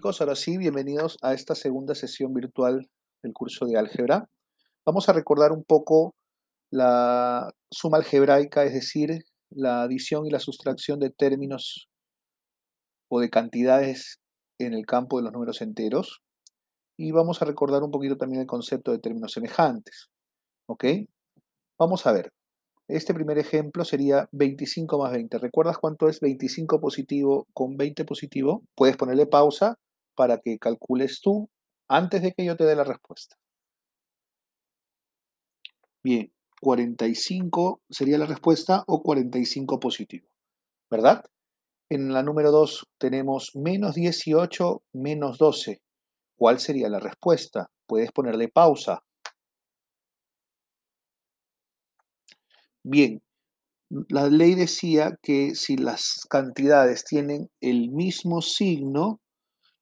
Chicos, ahora sí, bienvenidos a esta segunda sesión virtual del curso de álgebra. Vamos a recordar un poco la suma algebraica, es decir, la adición y la sustracción de términos o de cantidades en el campo de los números enteros. Y vamos a recordar un poquito también el concepto de términos semejantes. ¿Ok? Vamos a ver. Este primer ejemplo sería 25 más 20. ¿Recuerdas cuánto es 25 positivo con 20 positivo? Puedes ponerle pausa para que calcules tú antes de que yo te dé la respuesta. Bien, 45 sería la respuesta o 45 positivo, ¿verdad? En la número 2 tenemos menos 18 menos 12. ¿Cuál sería la respuesta? Puedes ponerle pausa. Bien, la ley decía que si las cantidades tienen el mismo signo,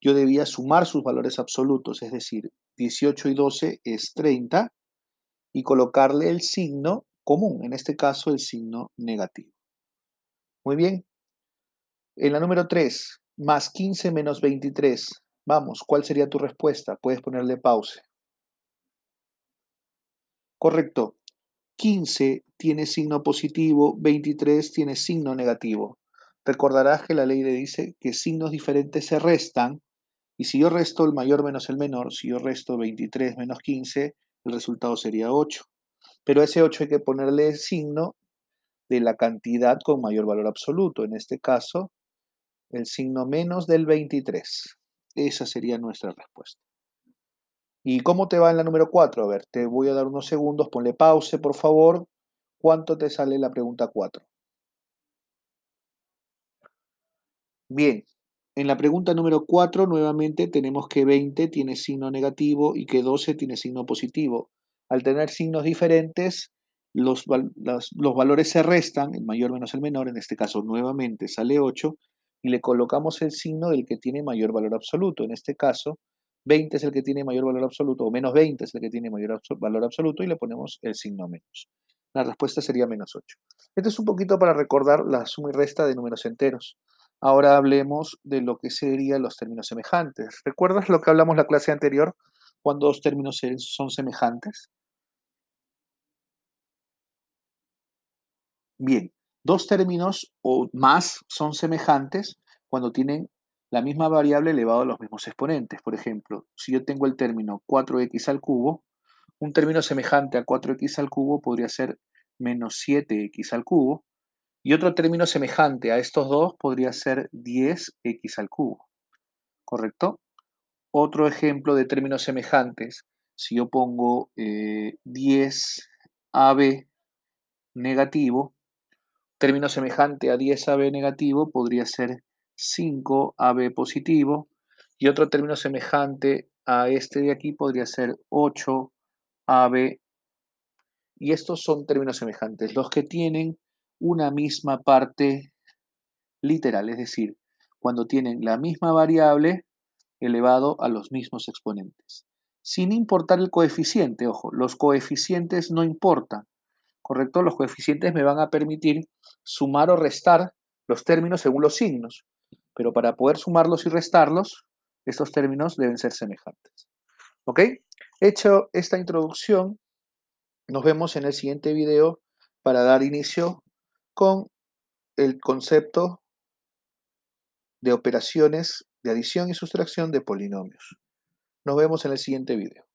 yo debía sumar sus valores absolutos, es decir, 18 y 12 es 30 y colocarle el signo común, en este caso el signo negativo. Muy bien. En la número 3, más 15 menos 23. Vamos, ¿cuál sería tu respuesta? Puedes ponerle pausa. Correcto. 15 tiene signo positivo, 23 tiene signo negativo. Recordarás que la ley le dice que signos diferentes se restan y si yo resto el mayor menos el menor, si yo resto 23 menos 15, el resultado sería 8. Pero a ese 8 hay que ponerle el signo de la cantidad con mayor valor absoluto. En este caso, el signo menos del 23. Esa sería nuestra respuesta. ¿Y cómo te va en la número 4? A ver, te voy a dar unos segundos, ponle pause, por favor. ¿Cuánto te sale la pregunta 4? Bien, en la pregunta número 4, nuevamente tenemos que 20 tiene signo negativo y que 12 tiene signo positivo. Al tener signos diferentes, los, valores se restan, el mayor menos el menor, en este caso nuevamente sale 8, y le colocamos el signo del que tiene mayor valor absoluto. En este caso, 20 es el que tiene mayor valor absoluto, o menos 20 es el que tiene mayor valor absoluto, y le ponemos el signo menos. La respuesta sería menos 8. Esto es un poquito para recordar la suma y resta de números enteros. Ahora hablemos de lo que serían los términos semejantes. ¿Recuerdas lo que hablamos la clase anterior cuando dos términos son semejantes? Bien, dos términos o más son semejantes cuando tienen la misma variable elevado a los mismos exponentes. Por ejemplo, si yo tengo el término 4x al cubo, un término semejante a 4x al cubo podría ser menos 7x al cubo, y otro término semejante a estos dos podría ser 10x al cubo, ¿correcto? Otro ejemplo de términos semejantes, si yo pongo 10ab eh, negativo, término semejante a 10ab negativo podría ser 5ab positivo, y otro término semejante a este de aquí podría ser 8ab. Y estos son términos semejantes, los que tienen una misma parte literal, es decir, cuando tienen la misma variable elevado a los mismos exponentes. Sin importar el coeficiente, ojo, los coeficientes no importan, ¿correcto? Los coeficientes me van a permitir sumar o restar los términos según los signos, pero para poder sumarlos y restarlos, estos términos deben ser semejantes. ¿Ok? Hecho esta introducción, nos vemos en el siguiente video para dar inicio con el concepto de operaciones de adición y sustracción de polinomios. Nos vemos en el siguiente video.